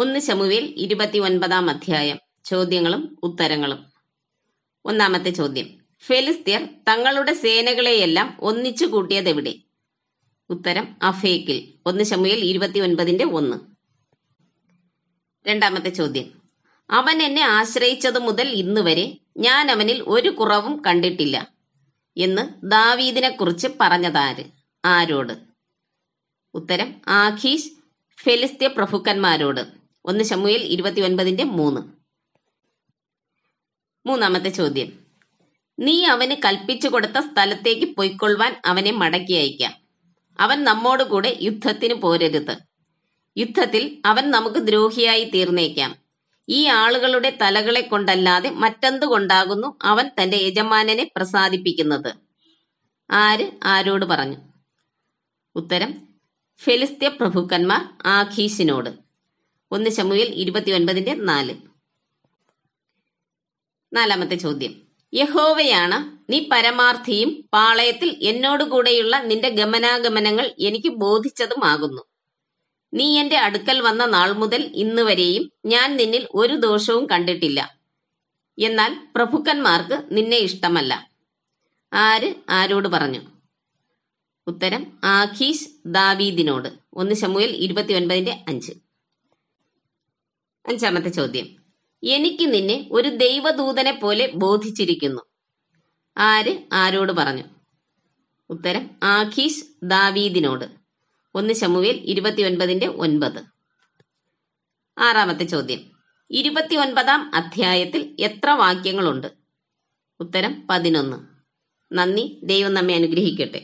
ഒന്ന് ശമുവേൽ ഇരുപത്തി ഒൻപതാം അധ്യായം ചോദ്യങ്ങളും ഉത്തരങ്ങളും ഒന്നാമത്തെ ചോദ്യം ഫെലിസ്തീർ തങ്ങളുടെ സേനകളെയെല്ലാം ഒന്നിച്ചു എവിടെ ഉത്തരം അഫേക്കിൽ ഒന്ന് ശമുവേൽ ഇരുപത്തി ഒൻപതിന്റെ ഒന്ന് രണ്ടാമത്തെ ചോദ്യം അവൻ എന്നെ ആശ്രയിച്ചതു മുതൽ ഇന്നുവരെ ഞാൻ അവനിൽ ഒരു കുറവും കണ്ടിട്ടില്ല എന്ന് ദാവീദിനെക്കുറിച്ച് പറഞ്ഞതാര് ആരോട് ഉത്തരം ആഖീഷ് ഫെലിസ്ത്യ പ്രഭുക്കന്മാരോട് ഒന്ന് ശമുയിൽ ഇരുപത്തി ഒൻപതിന്റെ മൂന്ന് മൂന്നാമത്തെ ചോദ്യം നീ അവന് കൽപ്പിച്ചു കൊടുത്ത സ്ഥലത്തേക്ക് പൊയ്ക്കൊള്ളുവാൻ അവനെ മടക്കി അയക്കാം അവൻ നമ്മോടുകൂടെ യുദ്ധത്തിന് പോരരുത് യുദ്ധത്തിൽ അവൻ നമുക്ക് ദ്രോഹിയായി തീർന്നേക്കാം ഈ ആളുകളുടെ തലകളെ കൊണ്ടല്ലാതെ മറ്റെന്തുകൊണ്ടാകുന്നു അവൻ തന്റെ യജമാനനെ പ്രസാദിപ്പിക്കുന്നത് ആര് ആരോട് പറഞ്ഞു ഉത്തരം ഫെലിസ്ത്യ പ്രഭുക്കന്മാർ ആഖീസിനോട് ഒന്ന് ശമുവിൽ ഒൻപതിന്റെ നാല് നാലാമത്തെ ചോദ്യം യഹോവയാണ് നീ പരമാർത്ഥിയും പാളയത്തിൽ എന്നോടുകൂടെയുള്ള നിന്റെ ഗമനാഗമനങ്ങൾ എനിക്ക് ബോധിച്ചതുമാകുന്നു നീ എന്റെ അടുക്കൽ വന്ന നാൾ മുതൽ ഇന്നുവരെയും ഞാൻ നിന്നിൽ ഒരു ദോഷവും കണ്ടിട്ടില്ല എന്നാൽ പ്രഭുക്കന്മാർക്ക് നിന്നെ ഇഷ്ടമല്ല ആര് ആരോട് പറഞ്ഞു ഉത്തരം ആഖീഷ് ദാവീദിനോട് ഒന്ന് ഇരുപത്തി ഒൻപതിന്റെ അഞ്ച് അഞ്ചാമത്തെ ചോദ്യം എനിക്ക് നിന്നെ ഒരു ദൈവദൂതനെ പോലെ ബോധിച്ചിരിക്കുന്നു ആര് ആരോട് പറഞ്ഞു ഉത്തരം ആഖീഷ് ദാവീദിനോട് ഒന്ന് ശമുവേൽ ഇരുപത്തിയൊൻപതിന്റെ ഒൻപത് ആറാമത്തെ ചോദ്യം ഇരുപത്തിയൊൻപതാം അധ്യായത്തിൽ എത്ര വാക്യങ്ങളുണ്ട് ഉത്തരം പതിനൊന്ന് നന്ദി ദൈവം നമ്മെ അനുഗ്രഹിക്കട്ടെ